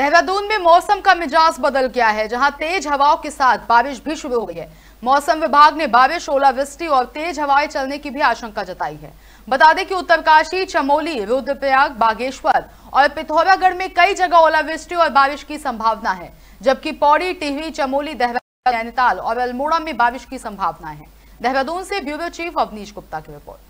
देहरादून में मौसम का मिजाज बदल गया है जहां तेज हवाओं के साथ बारिश भी शुरू हो गई है मौसम विभाग ने बारिश ओलावृष्टि और तेज हवाएं चलने की भी आशंका जताई है बता दें कि उत्तरकाशी चमोली रुद्रप्रयाग बागेश्वर और पिथौरागढ़ में कई जगह ओलावृष्टि और बारिश की संभावना है जबकि पौड़ी टिहरी चमोली देहरादून नैनीताल और अल्मोड़ा में बारिश की संभावना है देहरादून से ब्यूरो चीफ अवनीश गुप्ता की रिपोर्ट